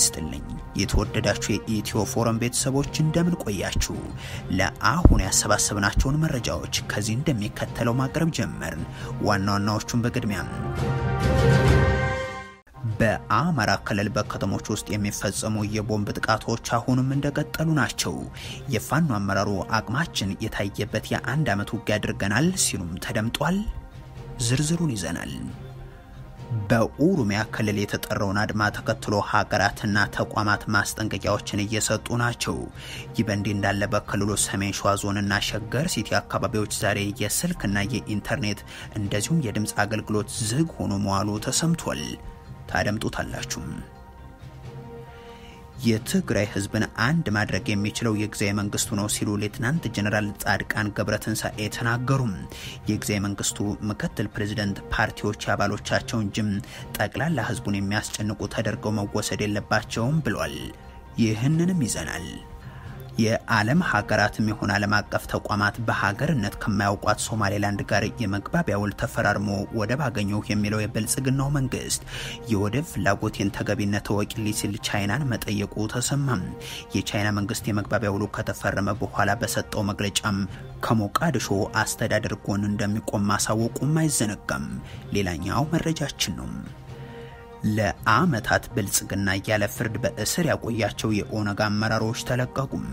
ይስጥልኝ። የተወደዳችሁ የኢትዮ ፎረም ቤተሰቦች እንደምን ቆያችሁ? ለአሁን ያሰባሰብናቸውን መረጃዎች ከዚህ እንደሚከተለው ማቅረብ ጀመርን። ዋና ዋናዎቹን በቅድሚያ በአማራ ክልል በከተሞች ውስጥ የሚፈጸሙ የቦምብ ጥቃቶች አሁንም እንደቀጠሉ ናቸው። የፋኖ አመራሩ አቅማችን የታየበት የአንድ ዓመት ውጊያ አድርገናል ሲሉም ተደምጧል። ዝርዝሩን ይዘናል። በኦሮሚያ ክልል የተጠራውን አድማ ተከትሎ ሀገራትና ተቋማት ማስጠንቀቂያዎችን እየሰጡ ናቸው። ይህ በእንዲህ እንዳለ በክልሉ ሰሜን ሸዋ ዞንና ሸገር ሲቲ አካባቢዎች ዛሬ የስልክና የኢንተርኔት እንደዚሁም የድምፅ አገልግሎት ዝግ ሆኖ መዋሉ ተሰምቷል። ታደምጡታላችሁም። የትግራይ ህዝብን አንድ ማድረግ የሚችለው የጊዜያዊ መንግስቱ ነው ሲሉ ሌትናንት ጀነራል ጻድቃን ገብረትንሳኤ ተናገሩ። የጊዜያዊ መንግስቱ ምክትል ፕሬዚደንት ፓርቲዎች አባሎቻቸው እንጂም ጠቅላላ ህዝቡን የሚያስጨንቁ ተደርገው መወሰድ የለባቸውም ብሏል። ይህንንም ይዘናል። የዓለም ሀገራትም የሆነ ዓለም አቀፍ ተቋማት በሀገርነት ከማያውቋት ሶማሌላንድ ጋር የመግባቢያ ውል ተፈራርሞ ወደብ አገኘሁ የሚለው የብልጽግናው መንግስት የወደብ ፍላጎቴን ተገቢነት ተወቂልኝ ሲል ቻይናን መጠየቁ ተሰማም። የቻይና መንግስት የመግባቢያ ውሉ ከተፈረመ በኋላ በሰጠው መግለጫም ከሞቃዲሾ አስተዳደር ጎን እንደሚቆም ማሳወቁም አይዘነጋም። ሌላኛው መረጃችን ነው። ለአመታት ብልጽግና ያለ ፍርድ በእስር ያቆያቸው የኦነግ አመራሮች ተለቀቁም።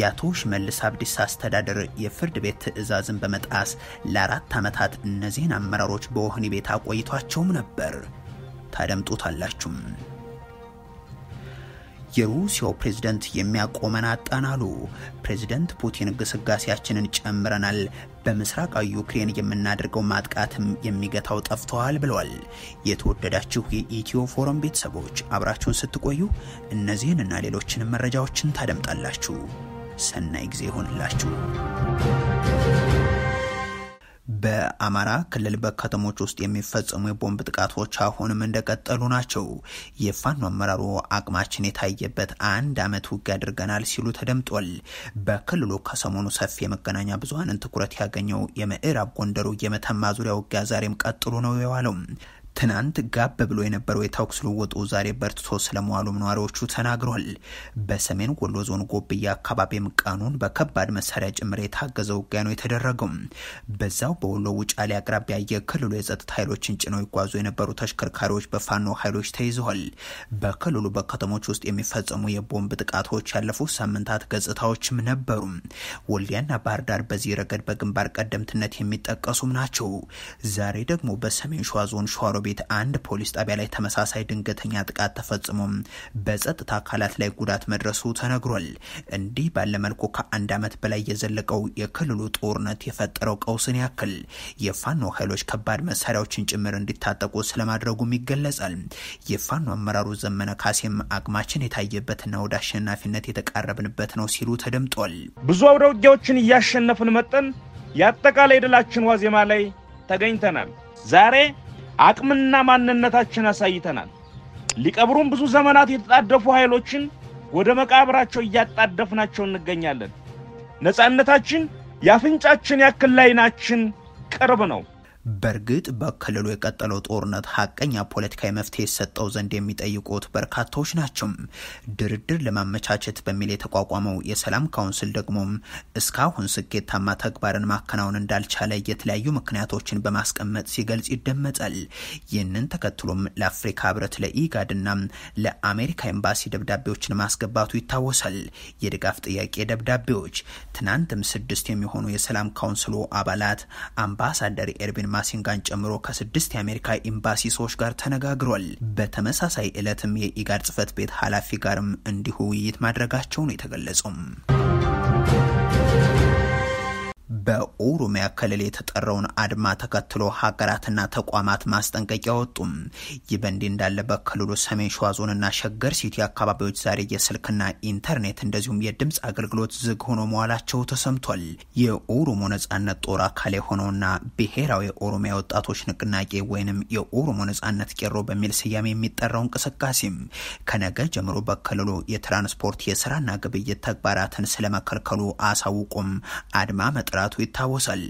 የአቶ ሽመልስ አብዲስ አስተዳደር የፍርድ ቤት ትዕዛዝን በመጣስ ለአራት ዓመታት እነዚህን አመራሮች በወህኒ ቤት አቆይቷቸውም ነበር። ታደምጡታላችሁም። የሩሲያው ፕሬዝደንት የሚያቆመን አጣን አሉ። ፕሬዝደንት ፑቲን ግስጋሴያችንን ጨምረናል፣ በምስራቃዊ ዩክሬን የምናደርገው ማጥቃትም የሚገታው ጠፍተዋል ብለዋል። የተወደዳችሁ የኢትዮ ፎረም ቤተሰቦች አብራችሁን ስትቆዩ እነዚህን እና ሌሎችንም መረጃዎችን ታደምጣላችሁ። ሰናይ ጊዜ ይሆንላችሁ። በአማራ ክልል በከተሞች ውስጥ የሚፈጸሙ የቦምብ ጥቃቶች አሁንም እንደቀጠሉ ናቸው። የፋኖ አመራሩ አቅማችን የታየበት አንድ ዓመት ውጊ አድርገናል ሲሉ ተደምጧል። በክልሉ ከሰሞኑ ሰፊ የመገናኛ ብዙሀንን ትኩረት ያገኘው የምዕራብ ጎንደሩ የመተማ ዙሪያ ውጊያ ዛሬም ቀጥሎ ነው የዋለው። ትናንት ጋብ ብሎ የነበረው የተኩስ ልውውጡ ዛሬ በርትቶ ስለመዋሉም ነዋሪዎቹ ተናግሯል። በሰሜን ወሎ ዞን ጎብያ አካባቢም ቀኑን በከባድ መሳሪያ ጭምር የታገዘ ውጊያ ነው የተደረገው። በዛው በወሎ ውጫሌ አቅራቢያ የክልሉ የጸጥታ ኃይሎችን ጭነው ይጓዙ የነበሩ ተሽከርካሪዎች በፋኖ ኃይሎች ተይዘዋል። በክልሉ በከተሞች ውስጥ የሚፈጸሙ የቦምብ ጥቃቶች ያለፉ ሳምንታት ገጽታዎችም ነበሩ። ወልዲያና ባህር ዳር በዚህ ረገድ በግንባር ቀደምትነት የሚጠቀሱም ናቸው። ዛሬ ደግሞ በሰሜን ሸዋ ዞን ሸዋሮቢ ቤት አንድ ፖሊስ ጣቢያ ላይ ተመሳሳይ ድንገተኛ ጥቃት ተፈጽሞ በጸጥታ አካላት ላይ ጉዳት መድረሱ ተነግሯል። እንዲህ ባለመልኩ ከአንድ ዓመት በላይ የዘለቀው የክልሉ ጦርነት የፈጠረው ቀውስን ያክል የፋኖ ኃይሎች ከባድ መሳሪያዎችን ጭምር እንዲታጠቁ ስለማድረጉም ይገለጻል። የፋኖ አመራሩ ዘመነ ካሴም አቅማችን የታየበትና ወደ አሸናፊነት የተቃረብንበት ነው ሲሉ ተደምጧል። ብዙ አውደ ውጊያዎችን እያሸነፍን መጠን የአጠቃላይ ድላችን ዋዜማ ላይ ተገኝተናል ዛሬ አቅምና ማንነታችን አሳይተናል። ሊቀብሩን ብዙ ዘመናት የተጣደፉ ኃይሎችን ወደ መቃብራቸው እያጣደፍናቸው እንገኛለን። ነፃነታችን የአፍንጫችን ያክል ላይናችን ቅርብ ነው። በእርግጥ በክልሉ የቀጠለው ጦርነት ሀቀኛ ፖለቲካዊ መፍትሄ ሰጠው ዘንድ የሚጠይቁት በርካታዎች ናቸው። ድርድር ለማመቻቸት በሚል የተቋቋመው የሰላም ካውንስል ደግሞ እስካሁን ስኬታማ ተግባርን ማከናወን እንዳልቻለ የተለያዩ ምክንያቶችን በማስቀመጥ ሲገልጽ ይደመጣል። ይህንን ተከትሎም ለአፍሪካ ህብረት፣ ለኢጋድና ለአሜሪካ ኤምባሲ ደብዳቤዎችን ማስገባቱ ይታወሳል። የድጋፍ ጥያቄ ደብዳቤዎች ትናንትም ስድስት የሚሆኑ የሰላም ካውንስሉ አባላት አምባሳደር ኤርቢን ማሲንጋን ጨምሮ ከስድስት የአሜሪካ ኤምባሲ ሰዎች ጋር ተነጋግሯል። በተመሳሳይ ዕለትም የኢጋድ ጽህፈት ቤት ኃላፊ ጋርም እንዲሁ ውይይት ማድረጋቸው ነው የተገለጹም። በኦሮሚያ ክልል የተጠራውን አድማ ተከትሎ ሀገራትና ተቋማት ማስጠንቀቂያ ወጡም። ይህ በእንዲህ እንዳለ በክልሉ ሰሜን ሸዋ ዞንና ሸገር ሲቲ አካባቢዎች ዛሬ የስልክና ኢንተርኔት እንደዚሁም የድምፅ አገልግሎት ዝግ ሆኖ መዋላቸው ተሰምቷል። የኦሮሞ ነጻነት ጦር አካል የሆነውና ብሔራዊ የኦሮሚያ ወጣቶች ንቅናቄ ወይንም የኦሮሞ ነጻነት ቄሮ በሚል ስያሜ የሚጠራው እንቅስቃሴም ከነገ ጀምሮ በክልሉ የትራንስፖርት የስራና ግብይት ተግባራትን ስለመከልከሉ አሳውቁም አድማ መጥረ መብራቱ ይታወሳል።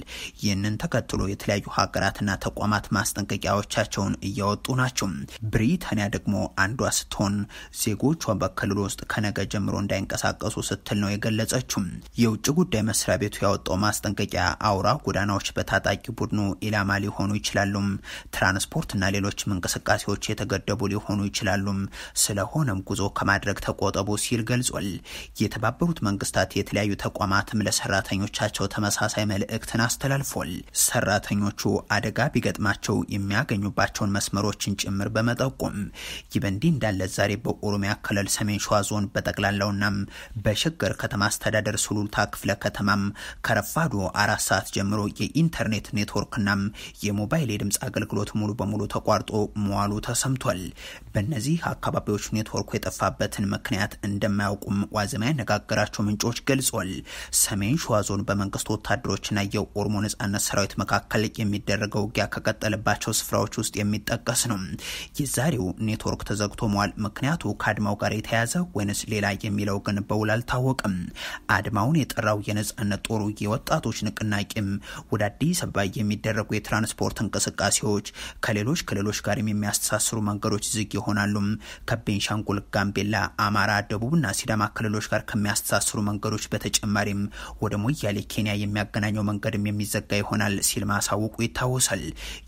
ይህንን ተከትሎ የተለያዩ ሀገራትና ተቋማት ማስጠንቀቂያዎቻቸውን እያወጡ ናቸው። ብሪታንያ ደግሞ አንዷ ስትሆን ዜጎቿ በክልል ውስጥ ከነገ ጀምሮ እንዳይንቀሳቀሱ ስትል ነው የገለጸችው። የውጭ ጉዳይ መስሪያ ቤቱ ያወጣው ማስጠንቀቂያ አውራ ጎዳናዎች በታጣቂ ቡድኑ ኢላማ ሊሆኑ ይችላሉም፣ ትራንስፖርትና ሌሎችም እንቅስቃሴዎች የተገደቡ ሊሆኑ ይችላሉም፣ ስለሆነም ጉዞ ከማድረግ ተቆጠቡ ሲል ገልጿል። የተባበሩት መንግስታት የተለያዩ ተቋማትም ለሰራተኞቻቸው ተመሳ ተመሳሳይ መልእክትን አስተላልፏል። ሰራተኞቹ አደጋ ቢገጥማቸው የሚያገኙባቸውን መስመሮችን ጭምር በመጠቆም ይህ በእንዲህ እንዳለ ዛሬ በኦሮሚያ ክልል ሰሜን ሸዋ ዞን በጠቅላላውናም በሸገር ከተማ አስተዳደር ሱሉልታ ክፍለ ከተማም ከረፋዶ አራት ሰዓት ጀምሮ የኢንተርኔት ኔትወርክናም የሞባይል የድምፅ አገልግሎት ሙሉ በሙሉ ተቋርጦ መዋሉ ተሰምቷል። በእነዚህ አካባቢዎች ኔትወርኩ የጠፋበትን ምክንያት እንደማያውቁም ዋዜማ ያነጋገራቸው ምንጮች ገልጿል። ሰሜን ሸዋ ዞን በመንግስት ወታደሮችና የኦሮሞ ነጻነት ሰራዊት መካከል የሚደረገው ውጊያ ከቀጠለባቸው ስፍራዎች ውስጥ የሚጠቀስ ነው። የዛሬው ኔትወርክ ተዘግቶ መዋል ምክንያቱ ከአድማው ጋር የተያዘ ወይንስ ሌላ የሚለው ግን በውል አልታወቅም። አድማውን የጠራው የነጻነት ጦሩ የወጣቶች ንቅናቄም ወደ አዲስ አበባ የሚደረጉ የትራንስፖርት እንቅስቃሴዎች ከሌሎች ክልሎች ጋር የሚያስተሳስሩ መንገዶች ዝግ ይሆናሉ። ከቤንሻንጉል፣ ጋምቤላ፣ አማራ፣ ደቡብና ሲዳማ ክልሎች ጋር ከሚያስተሳስሩ መንገዶች በተጨማሪም ወደ ሞያሌ ኬንያ የሚ የሚያገናኘው መንገድም የሚዘጋ ይሆናል ሲል ማሳወቁ ይታወሳል።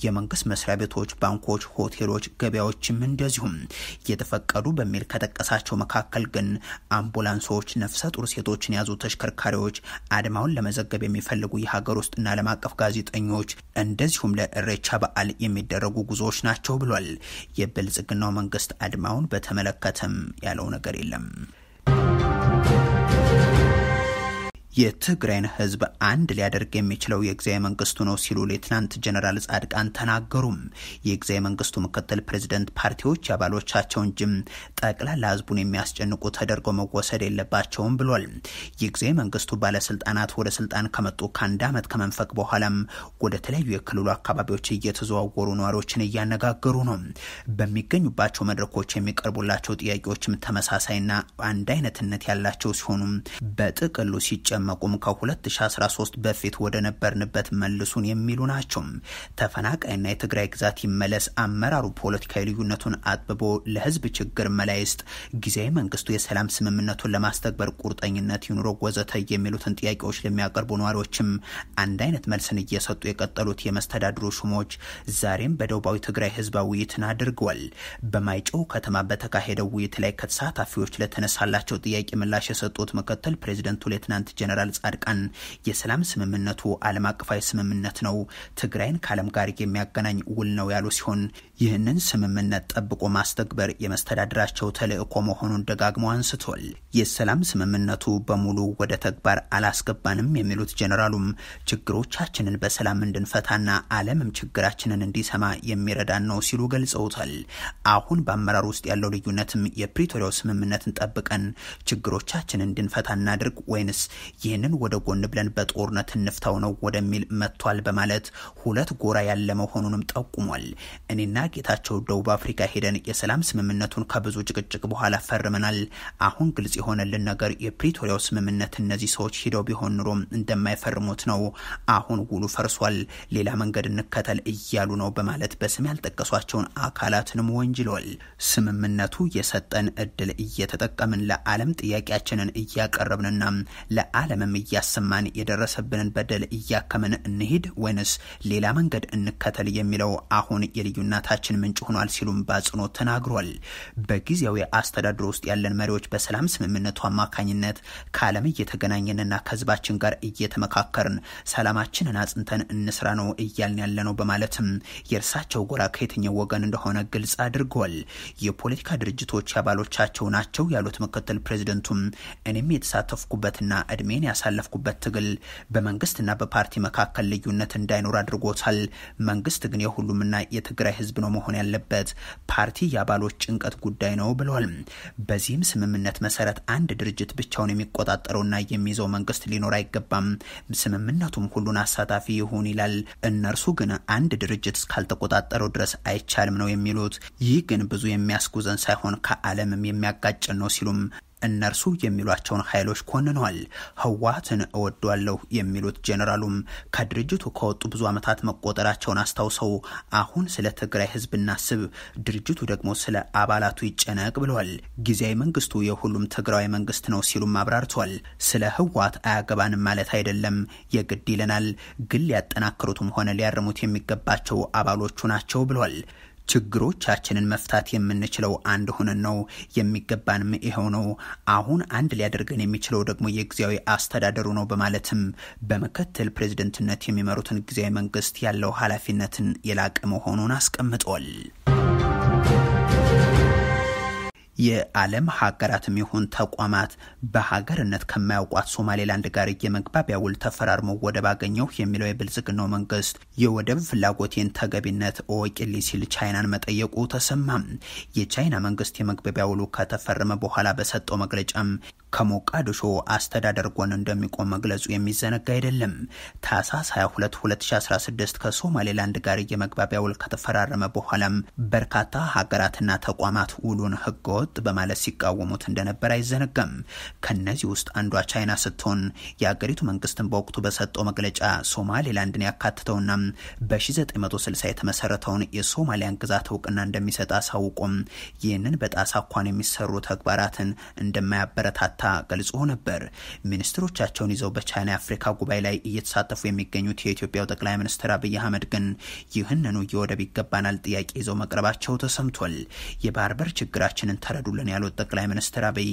የመንግስት መስሪያ ቤቶች፣ ባንኮች፣ ሆቴሎች፣ ገበያዎችም እንደዚሁም እየተፈቀዱ በሚል ከጠቀሳቸው መካከል ግን አምቡላንሶች፣ ነፍሰ ጡር ሴቶችን የያዙ ተሽከርካሪዎች፣ አድማውን ለመዘገብ የሚፈልጉ የሀገር ውስጥና ዓለም አቀፍ ጋዜጠኞች እንደዚሁም ለእሬቻ በዓል የሚደረጉ ጉዞዎች ናቸው ብሏል። የብልጽግናው መንግስት አድማውን በተመለከተም ያለው ነገር የለም። የትግራይን ህዝብ አንድ ሊያደርግ የሚችለው የጊዜያዊ መንግስቱ ነው ሲሉ ሌትናንት ጀነራል ጻድቃን ተናገሩም። የጊዜያዊ መንግስቱ ምክትል ፕሬዚደንት ፓርቲዎች አባሎቻቸው እንጂም ጠቅላላ ህዝቡን የሚያስጨንቁ ተደርገው መወሰድ የለባቸውም ብሏል። የጊዜያዊ መንግስቱ ባለስልጣናት ወደ ስልጣን ከመጡ ከአንድ ዓመት ከመንፈቅ በኋላም ወደ ተለያዩ የክልሉ አካባቢዎች እየተዘዋወሩ ነዋሪዎችን እያነጋገሩ ነው። በሚገኙባቸው መድረኮች የሚቀርቡላቸው ጥያቄዎችም ተመሳሳይና አንድ አይነትነት ያላቸው ሲሆኑ በጥቅሉ ሲጨ የሚጠመቁም ከ2013 በፊት ወደ ነበርንበት መልሱን የሚሉ ናቸው። ተፈናቃይና የትግራይ ግዛት ይመለስ፣ አመራሩ ፖለቲካዊ ልዩነቱን አጥብቦ ለህዝብ ችግር መላይስጥ፣ ይስጥ፣ ጊዜያዊ መንግስቱ የሰላም ስምምነቱን ለማስተግበር ቁርጠኝነት ይኑሮ፣ ወዘተ የሚሉትን ጥያቄዎች ለሚያቀርቡ ነዋሪዎችም አንድ አይነት መልስን እየሰጡ የቀጠሉት የመስተዳድሩ ሹሞች ዛሬም በደቡባዊ ትግራይ ህዝባዊ ውይይትን አድርገዋል። በማይጨው ከተማ በተካሄደው ውይይት ላይ ከተሳታፊዎች ለተነሳላቸው ጥያቄ ምላሽ የሰጡት ምክትል ፕሬዚደንቱ ሌትናንት ጀነራል ጻድቃን የሰላም ስምምነቱ ዓለም አቀፋዊ ስምምነት ነው፣ ትግራይን ከዓለም ጋር የሚያገናኝ ውል ነው ያሉ ሲሆን ይህንን ስምምነት ጠብቆ ማስተግበር የመስተዳድራቸው ተልእኮ መሆኑን ደጋግመው አንስቷል። የሰላም ስምምነቱ በሙሉ ወደ ተግባር አላስገባንም የሚሉት ጀነራሉም ችግሮቻችንን በሰላም እንድንፈታና ዓለምም ችግራችንን እንዲሰማ የሚረዳን ነው ሲሉ ገልጸውታል። አሁን በአመራር ውስጥ ያለው ልዩነትም የፕሪቶሪያው ስምምነትን ጠብቀን ችግሮቻችንን እንድንፈታ እናድርግ ወይንስ ይህንን ወደ ጎን ብለን በጦርነት እንፍታው ነው ወደሚል መጥቷል በማለት ሁለት ጎራ ያለ መሆኑንም ጠቁሟል። እኔና ጌታቸው ደቡብ አፍሪካ ሄደን የሰላም ስምምነቱን ከብዙ ጭቅጭቅ በኋላ ፈርመናል። አሁን ግልጽ የሆነልን ነገር የፕሪቶሪያው ስምምነት እነዚህ ሰዎች ሂደው ቢሆን ኑሮ እንደማይፈርሙት ነው። አሁን ውሉ ፈርሷል፣ ሌላ መንገድ እንከተል እያሉ ነው በማለት በስም ያልጠቀሷቸውን አካላትንም ወንጅለዋል። ስምምነቱ የሰጠን እድል እየተጠቀምን ለዓለም ጥያቄያችንን እያቀረብንና ለዓለም ዓለምም እያሰማን የደረሰብንን በደል እያከምን እንሂድ ወይንስ ሌላ መንገድ እንከተል የሚለው አሁን የልዩነታችን ምንጭ ሆኗል ሲሉም በአጽኖ ተናግሯል። በጊዜያዊ አስተዳድሮ ውስጥ ያለን መሪዎች በሰላም ስምምነቱ አማካኝነት ከዓለም እየተገናኘንና ከህዝባችን ጋር እየተመካከርን ሰላማችንን አጽንተን እንስራ ነው እያልን ያለ ነው በማለትም የእርሳቸው ጎራ ከየትኛው ወገን እንደሆነ ግልጽ አድርገዋል። የፖለቲካ ድርጅቶች አባሎቻቸው ናቸው ያሉት ምክትል ፕሬዚደንቱም እኔም የተሳተፍኩበትና እድሜ እድሜን ያሳለፍኩበት ትግል በመንግስትና በፓርቲ መካከል ልዩነት እንዳይኖር አድርጎታል። መንግስት ግን የሁሉምና የትግራይ ህዝብ ነው መሆን ያለበት፣ ፓርቲ የአባሎች ጭንቀት ጉዳይ ነው ብለዋል። በዚህም ስምምነት መሰረት አንድ ድርጅት ብቻውን የሚቆጣጠረውና የሚይዘው መንግስት ሊኖር አይገባም። ስምምነቱም ሁሉን አሳታፊ ይሁን ይላል። እነርሱ ግን አንድ ድርጅት እስካልተቆጣጠረው ድረስ አይቻልም ነው የሚሉት። ይህ ግን ብዙ የሚያስጉዘን ሳይሆን ከዓለምም የሚያጋጭን ነው ሲሉም እነርሱ የሚሏቸውን ኃይሎች ኮንነዋል። ህወሓትን እወዷለሁ የሚሉት ጄኔራሉም ከድርጅቱ ከወጡ ብዙ ዓመታት መቆጠራቸውን አስታውሰው አሁን ስለ ትግራይ ህዝብ እናስብ፣ ድርጅቱ ደግሞ ስለ አባላቱ ይጨነቅ ብለዋል። ጊዜያዊ መንግስቱ የሁሉም ትግራዊ መንግስት ነው ሲሉም አብራርተዋል። ስለ ህወሓት አያገባንም ማለት አይደለም፣ የግድ ይለናል፣ ግን ሊያጠናክሩትም ሆነ ሊያርሙት የሚገባቸው አባሎቹ ናቸው ብለዋል። ችግሮቻችንን መፍታት የምንችለው አንድ ሆነን ነው። የሚገባንም ይኸው ነው። አሁን አንድ ሊያደርገን የሚችለው ደግሞ የጊዜያዊ አስተዳደሩ ነው በማለትም በምክትል ፕሬዝደንትነት የሚመሩትን ጊዜያዊ መንግስት ያለው ኃላፊነትን የላቀ መሆኑን አስቀምጧል። የዓለም ሀገራትም ይሁን ተቋማት በሀገርነት ከማያውቋት ሶማሌላንድ ጋር የመግባቢያ ውል ተፈራርሞ ወደብ አገኘሁ የሚለው የብልጽግናው መንግስት የወደብ ፍላጎቴን ተገቢነት እወቂልኝ ሲል ቻይናን መጠየቁ ተሰማም። የቻይና መንግስት የመግባቢያ ውሉ ከተፈረመ በኋላ በሰጠው መግለጫም ከሞቃዲሾ አስተዳደር ጎን እንደሚቆም መግለጹ የሚዘነጋ አይደለም። ታህሳስ 22 2016 ከሶማሌላንድ ጋር የመግባቢያ ውል ከተፈራረመ በኋላም በርካታ ሀገራትና ተቋማት ውሉን ህገወጥ በማለት ሲቃወሙት እንደነበር አይዘነጋም። ከነዚህ ውስጥ አንዷ ቻይና ስትሆን የአገሪቱ መንግስትን በወቅቱ በሰጠው መግለጫ ሶማሌላንድን ያካትተውና በ1960 የተመሰረተውን የሶማሊያን ግዛት እውቅና እንደሚሰጥ አሳውቆም ይህንን በጣሳ እንኳን የሚሰሩ ተግባራትን እንደማያበረታታ በርካታ ገልጾ ነበር። ሚኒስትሮቻቸውን ይዘው በቻይና የአፍሪካ ጉባኤ ላይ እየተሳተፉ የሚገኙት የኢትዮጵያው ጠቅላይ ሚኒስትር አብይ አህመድ ግን ይህንኑ የወደብ ይገባናል ጥያቄ ይዘው መቅረባቸው ተሰምቷል። የባህር በር ችግራችንን ተረዱልን ያሉት ጠቅላይ ሚኒስትር አብይ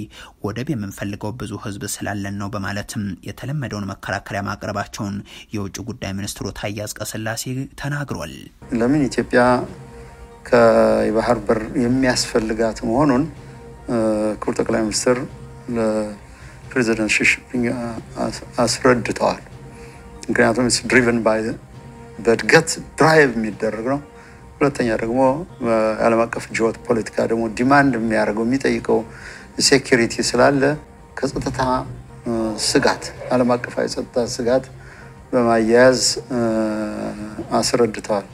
ወደብ የምንፈልገው ብዙ ህዝብ ስላለን ነው በማለትም የተለመደውን መከራከሪያ ማቅረባቸውን የውጭ ጉዳይ ሚኒስትሩ ታዬ አጽቀሥላሴ ተናግሯል። ለምን ኢትዮጵያ ከባህር በር የሚያስፈልጋት መሆኑን ክቡር ጠቅላይ ሚኒስትር ለፕሬዚደንት ሺሺፒንግ አስረድተዋል። ምክንያቱም ድሪቨን ባይ በእድገት ድራይቭ የሚደረግ ነው። ሁለተኛ ደግሞ የዓለም አቀፍ ጂኦት ፖለቲካ ደግሞ ዲማንድ የሚያደርገው የሚጠይቀው ሴኪሪቲ ስላለ ከጸጥታ ስጋት ዓለም አቀፋዊ ጸጥታ ስጋት በማያያዝ አስረድተዋል።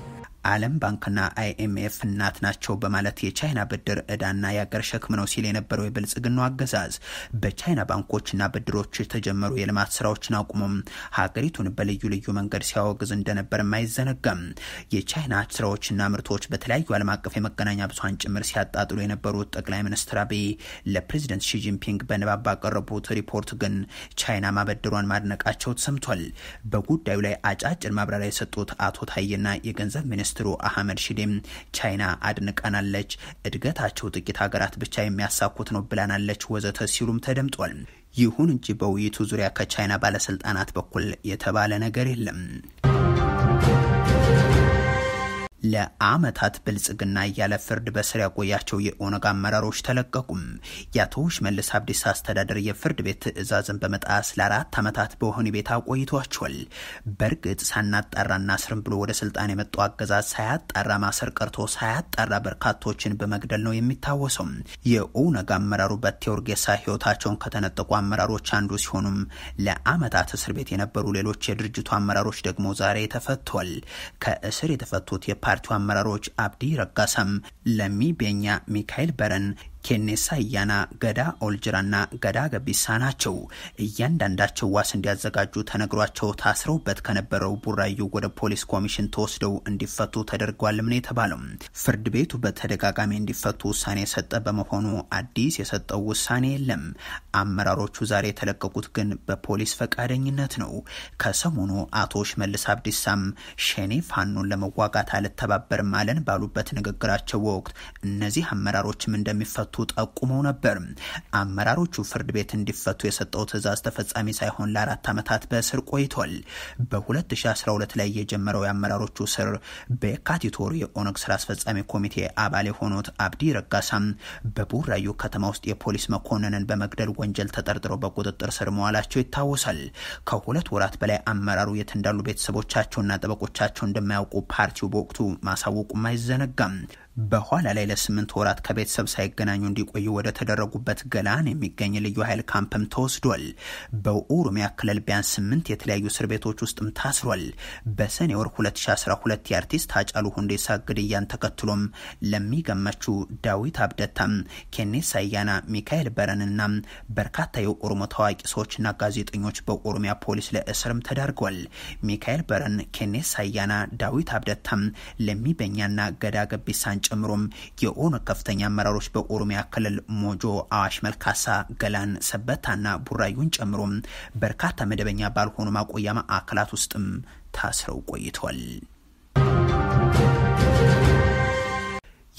ዓለም ባንክና አይኤምኤፍ እናት ናቸው በማለት የቻይና ብድር እዳና የአገር ሸክም ነው ሲል የነበረው የብልጽግናው አገዛዝ በቻይና ባንኮችና ብድሮች የተጀመሩ የልማት ስራዎችን አቁሙም ሀገሪቱን በልዩ ልዩ መንገድ ሲያወግዝ እንደነበር አይዘነጋም። የቻይና ስራዎችና ምርቶች በተለያዩ ዓለም አቀፍ የመገናኛ ብዙኃን ጭምር ሲያጣጥሉ የነበሩት ጠቅላይ ሚኒስትር አብይ ለፕሬዚደንት ሺጂንፒንግ በንባብ ባቀረቡት ሪፖርት ግን ቻይና ማበድሯን ማድነቃቸው ተሰምቷል። በጉዳዩ ላይ አጫጭር ማብራሪያ የሰጡት አቶ ታዬና የገንዘብ ሚኒስ ሚኒስትሩ አህመድ ሺዴም ቻይና አድንቀናለች፣ እድገታቸው ጥቂት ሀገራት ብቻ የሚያሳኩት ነው ብለናለች፣ ወዘተ ሲሉም ተደምጧል። ይሁን እንጂ በውይይቱ ዙሪያ ከቻይና ባለስልጣናት በኩል የተባለ ነገር የለም። ለአመታት ብልጽግና እያለ ፍርድ በስር ያቆያቸው የኦነግ አመራሮች ተለቀቁም። የአቶ ሽመልስ አብዲስ አስተዳደር የፍርድ ቤት ትዕዛዝን በመጣስ ለአራት ዓመታት በወህኒ ቤት አቆይቷቸዋል። በእርግጥ ሳናጣራና ስርም ብሎ ወደ ስልጣን የመጡ አገዛዝ ሳያጣራ ማሰር ቀርቶ ሳያጣራ በርካቶችን በመግደል ነው የሚታወሰው። የኦነግ አመራሩ በቴ ኡርጌሳ ህይወታቸውን ከተነጠቁ አመራሮች አንዱ ሲሆኑም ለአመታት እስር ቤት የነበሩ ሌሎች የድርጅቱ አመራሮች ደግሞ ዛሬ ተፈቷል። ከእስር የተፈቱት የፓ የፓርቲው አመራሮች አብዲ ረጋሳም፣ ለሚ ቤኛ፣ ሚካኤል በረን ኬኔሳ እያና ገዳ ኦልጅራና ገዳ ገቢሳ ናቸው። እያንዳንዳቸው ዋስ እንዲያዘጋጁ ተነግሯቸው ታስረውበት ከነበረው ቡራዩ ወደ ፖሊስ ኮሚሽን ተወስደው እንዲፈቱ ተደርጓልም ነው የተባለው። ፍርድ ቤቱ በተደጋጋሚ እንዲፈቱ ውሳኔ የሰጠ በመሆኑ አዲስ የሰጠው ውሳኔ የለም። አመራሮቹ ዛሬ የተለቀቁት ግን በፖሊስ ፈቃደኝነት ነው። ከሰሞኑ አቶ ሽመልስ አብዲሳም ሸኔ ፋኖን ለመዋጋት አልተባበርም አለን ባሉበት ንግግራቸው ወቅት እነዚህ አመራሮችም እንደሚፈቱ እንደሚፈቱ ጠቁመው ነበር። አመራሮቹ ፍርድ ቤት እንዲፈቱ የሰጠው ትዕዛዝ ተፈጻሚ ሳይሆን ለአራት ዓመታት በእስር ቆይቷል። በ2012 ላይ የጀመረው የአመራሮቹ ስር በየካቲት ወር የኦነግ ስራ አስፈጻሚ ኮሚቴ አባል የሆኑት አብዲ ረጋሳም በቡራዩ ከተማ ውስጥ የፖሊስ መኮንንን በመግደል ወንጀል ተጠርጥረው በቁጥጥር ስር መዋላቸው ይታወሳል። ከሁለት ወራት በላይ አመራሩ የት እንዳሉ ቤተሰቦቻቸውና ጠበቆቻቸው እንደማያውቁ ፓርቲው በወቅቱ ማሳወቁም አይዘነጋም። በኋላ ላይ ለስምንት ወራት ከቤተሰብ ሳይገናኙ እንዲቆዩ ወደ ተደረጉበት ገላን የሚገኝ ልዩ ኃይል ካምፕም ተወስዷል። በኦሮሚያ ክልል ቢያንስ ስምንት የተለያዩ እስር ቤቶች ውስጥም ታስሯል። በሰኔ ወር 2012 የአርቲስት አጫሉ ሁንዴሳ ግድያን ተከትሎም ለሚገመቹ ዳዊት አብደታም፣ ኬኔስ አያና፣ ሚካኤል በረንና በርካታ የኦሮሞ ታዋቂ ሰዎችና ጋዜጠኞች በኦሮሚያ ፖሊስ ለእስርም ተዳርገዋል። ሚካኤል በረን፣ ኬኔስ አያና፣ ዳዊት አብደታም፣ ለሚበኛና ገዳገቢሳን ጨምሮም የኦነግ ከፍተኛ አመራሮች በኦሮሚያ ክልል ሞጆ፣ አዋሽ፣ መልካሳ፣ ገላን፣ ሰበታና ቡራዩን ጨምሮም በርካታ መደበኛ ባልሆኑ ማቆያ ማዕከላት ውስጥም ታስረው ቆይተዋል።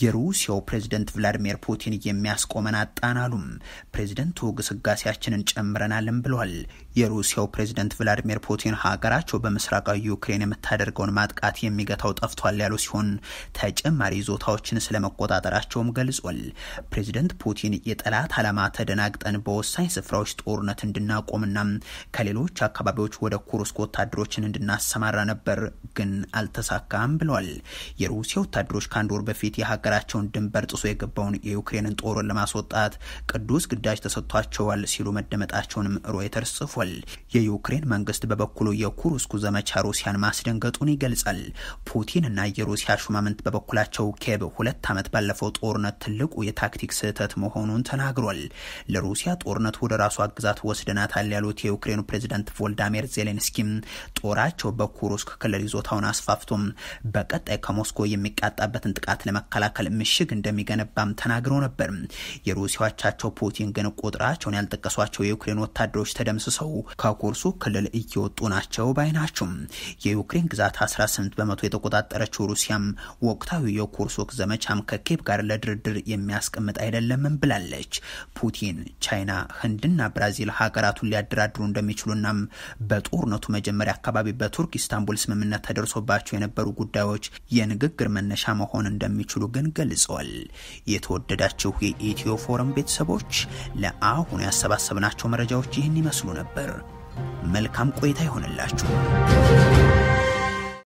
የሩሲያው ፕሬዝደንት ቭላዲሚር ፑቲን የሚያስቆመን አጣን አሉም። ፕሬዝደንቱ ግስጋሴያችንን ጨምረናልን ብለዋል። የሩሲያው ፕሬዝደንት ቭላዲሚር ፑቲን ሀገራቸው በምስራቃዊ ዩክሬን የምታደርገውን ማጥቃት የሚገታው ጠፍቷል ያሉ ሲሆን ተጨማሪ ይዞታዎችን ስለመቆጣጠራቸውም ገልጿል። ፕሬዝደንት ፑቲን የጠላት ዓላማ ተደናግጠን በወሳኝ ስፍራዎች ጦርነት እንድናቆምና ከሌሎች አካባቢዎች ወደ ኩርስክ ወታደሮችን እንድናሰማራ ነበር፣ ግን አልተሳካም ብለዋል። የሩሲያ ወታደሮች ከአንድ ወር በፊት የሀገራቸውን ድንበር ጥሶ የገባውን የዩክሬንን ጦርን ለማስወጣት ቅዱስ ግዳጅ ተሰጥቷቸዋል ሲሉ መደመጣቸውንም ሮይተርስ ጽፏል። የዩክሬን መንግስት በበኩሉ የኩርስኩ ዘመቻ ሩሲያን ማስደንገጡን ይገልጻል። ፑቲን እና የሩሲያ ሹማምንት በበኩላቸው ኬብ ሁለት ዓመት ባለፈው ጦርነት ትልቁ የታክቲክ ስህተት መሆኑን ተናግሯል። ለሩሲያ ጦርነት ወደ ራሷ ግዛት ወስደናታል ያሉት የዩክሬኑ ፕሬዚዳንት ቮልዳሚር ዜሌንስኪም ጦራቸው በኩሩስክ ክልል ይዞታውን አስፋፍቶም በቀጣይ ከሞስኮ የሚቃጣበትን ጥቃት ለመከላከል መከላከል ምሽግ እንደሚገነባም ተናግረው ነበር። የሩሲያው ፑቲን ግን ቁጥራቸውን ያልጠቀሷቸው የዩክሬን ወታደሮች ተደምስሰው ከኮርሱ ክልል እየወጡ ናቸው ባይ ናቸው። የዩክሬን ግዛት 18 በመቶ የተቆጣጠረችው ሩሲያም ወቅታዊ የኮርሶክ ዘመቻም ከኬፕ ጋር ለድርድር የሚያስቀምጥ አይደለምም ብላለች። ፑቲን ቻይና፣ ህንድና ብራዚል ሀገራቱን ሊያደራድሩ እንደሚችሉና በጦርነቱ መጀመሪያ አካባቢ በቱርክ ኢስታንቡል ስምምነት ተደርሶባቸው የነበሩ ጉዳዮች የንግግር መነሻ መሆን እንደሚችሉ ግን መሆኑን ገልጿል። የተወደዳችሁ የኢትዮ ፎረም ቤተሰቦች ለአሁኑ ያሰባሰብናቸው መረጃዎች ይህን ይመስሉ ነበር። መልካም ቆይታ ይሆንላችሁ።